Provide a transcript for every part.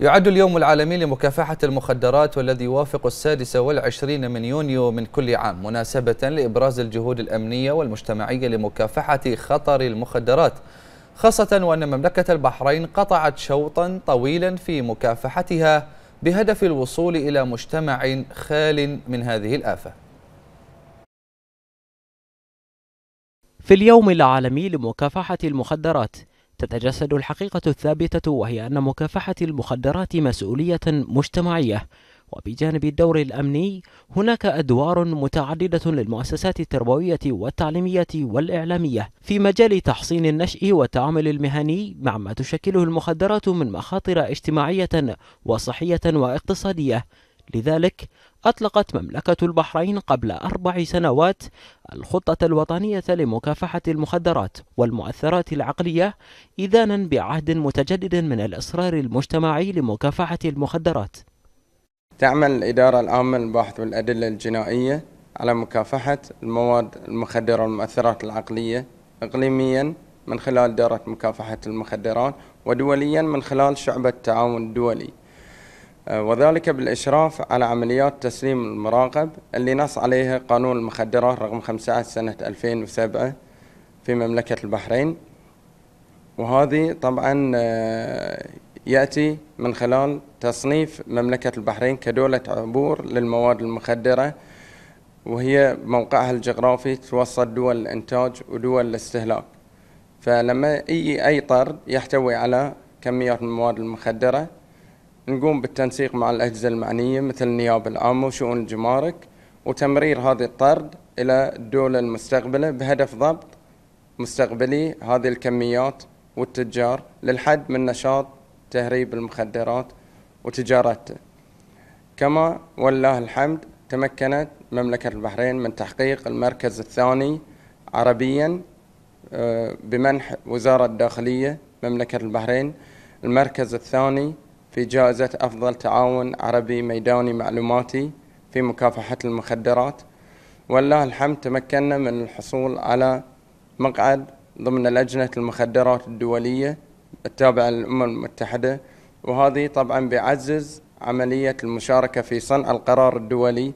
يعد اليوم العالمي لمكافحة المخدرات والذي يوافق السادس والعشرين من يونيو من كل عام مناسبة لإبراز الجهود الأمنية والمجتمعية لمكافحة خطر المخدرات خاصة وأن مملكة البحرين قطعت شوطا طويلا في مكافحتها بهدف الوصول إلى مجتمع خال من هذه الآفة في اليوم العالمي لمكافحة المخدرات تتجسد الحقيقة الثابتة وهي أن مكافحة المخدرات مسؤولية مجتمعية وبجانب الدور الأمني هناك أدوار متعددة للمؤسسات التربوية والتعليمية والإعلامية في مجال تحصين النشء والتعامل المهني مع ما تشكله المخدرات من مخاطر اجتماعية وصحية واقتصادية لذلك أطلقت مملكة البحرين قبل أربع سنوات الخطة الوطنية لمكافحة المخدرات والمؤثرات العقلية إذانا بعهد متجدد من الإصرار المجتمعي لمكافحة المخدرات تعمل الإدارة العامة للبحث والأدلة الجنائية على مكافحة المواد المخدرة والمؤثرات العقلية إقليميا من خلال دارة مكافحة المخدرات ودوليا من خلال شعبة التعاون الدولي آه، وذلك بالإشراف على عمليات تسليم المراقب اللي نص عليها قانون المخدرات رقم 15 سنة 2007 في مملكة البحرين وهذه طبعا آه، يأتي من خلال تصنيف مملكة البحرين كدولة عبور للمواد المخدرة وهي موقعها الجغرافي توسط دول الإنتاج ودول الاستهلاك فلما أي أي طرد يحتوي على كميات المواد المخدرة نقوم بالتنسيق مع الأجهزة المعنية مثل النيابة العامة وشؤون الجمارك وتمرير هذه الطرد إلى الدولة المستقبلة بهدف ضبط مستقبلي هذه الكميات والتجار للحد من نشاط تهريب المخدرات وتجارته كما والله الحمد تمكنت مملكة البحرين من تحقيق المركز الثاني عربيا آه، بمنح وزارة الداخلية مملكة البحرين المركز الثاني في جائزة أفضل تعاون عربي ميداني معلوماتي في مكافحة المخدرات ولله الحمد تمكنا من الحصول على مقعد ضمن لجنة المخدرات الدولية التابعة للأمم المتحدة وهذه طبعا بيعزز عملية المشاركة في صنع القرار الدولي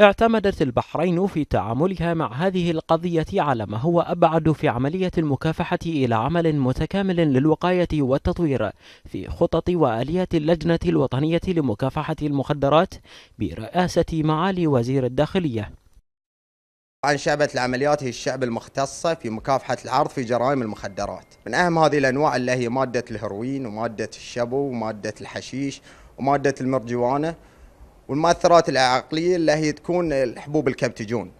اعتمدت البحرين في تعاملها مع هذه القضية على ما هو أبعد في عملية المكافحة إلى عمل متكامل للوقاية والتطوير في خطط وآليات اللجنة الوطنية لمكافحة المخدرات برئاسة معالي وزير الداخلية عن شعبة العمليات هي الشعب المختصة في مكافحة العرض في جرائم المخدرات من أهم هذه الأنواع اللي هي مادة الهروين ومادة الشبو ومادة الحشيش ومادة المرجوانة والمؤثرات العقليه اللي هي تكون الحبوب الكبتجون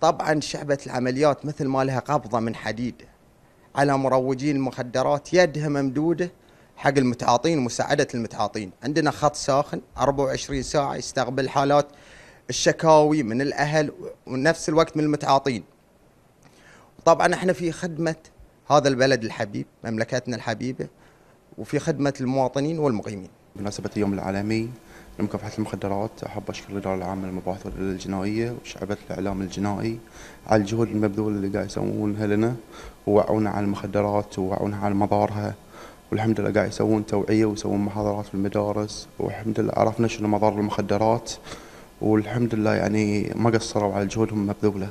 طبعا شعبه العمليات مثل ما لها قبضه من حديد على مروجين المخدرات يدها ممدوده حق المتعاطين ومساعده المتعاطين عندنا خط ساخن 24 ساعه يستقبل حالات الشكاوي من الاهل ونفس الوقت من المتعاطين طبعا احنا في خدمه هذا البلد الحبيب مملكتنا الحبيبه وفي خدمه المواطنين والمقيمين بمناسبه اليوم العالمي لمكافحة المخدرات أحب أشكر الإدارة العامة للمباحث والإدارة الجنائية وشعبة الإعلام الجنائي على الجهود المبذولة اللي قاعد يسوونها لنا ووعونا على المخدرات ووعونا على مضارها والحمد لله قاعد يسوون توعية ويسوون محاضرات في المدارس والحمد لله عرفنا شنو مضار المخدرات والحمد لله يعني ما قصروا على جهودهم المبذولة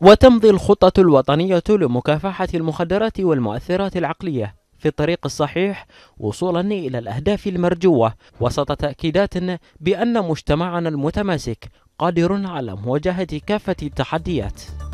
وتمضي الخطة الوطنية لمكافحة المخدرات والمؤثرات العقلية في الطريق الصحيح وصولا إلى الأهداف المرجوة وسط تأكيدات بأن مجتمعنا المتماسك قادر على مواجهة كافة التحديات